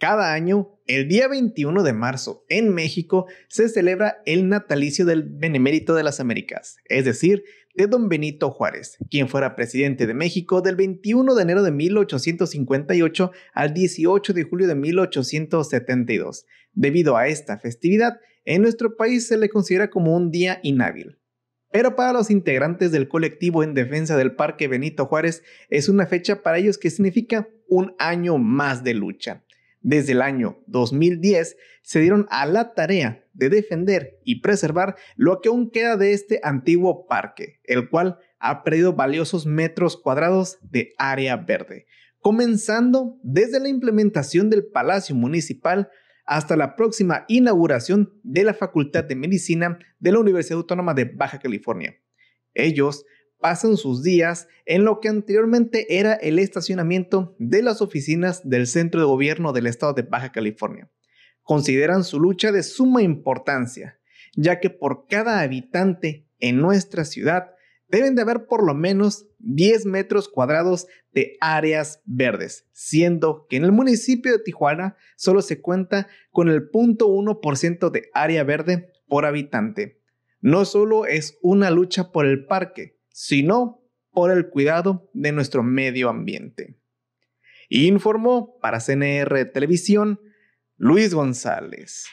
Cada año, el día 21 de marzo en México se celebra el natalicio del Benemérito de las Américas, es decir, de don Benito Juárez, quien fuera presidente de México del 21 de enero de 1858 al 18 de julio de 1872. Debido a esta festividad, en nuestro país se le considera como un día inhábil. Pero para los integrantes del colectivo en defensa del Parque Benito Juárez es una fecha para ellos que significa un año más de lucha desde el año 2010 se dieron a la tarea de defender y preservar lo que aún queda de este antiguo parque, el cual ha perdido valiosos metros cuadrados de área verde, comenzando desde la implementación del Palacio Municipal hasta la próxima inauguración de la Facultad de Medicina de la Universidad Autónoma de Baja California. Ellos pasan sus días en lo que anteriormente era el estacionamiento de las oficinas del Centro de Gobierno del Estado de Baja California. Consideran su lucha de suma importancia, ya que por cada habitante en nuestra ciudad deben de haber por lo menos 10 metros cuadrados de áreas verdes, siendo que en el municipio de Tijuana solo se cuenta con el 0.1% de área verde por habitante. No solo es una lucha por el parque, sino por el cuidado de nuestro medio ambiente. Informó para CNR Televisión Luis González.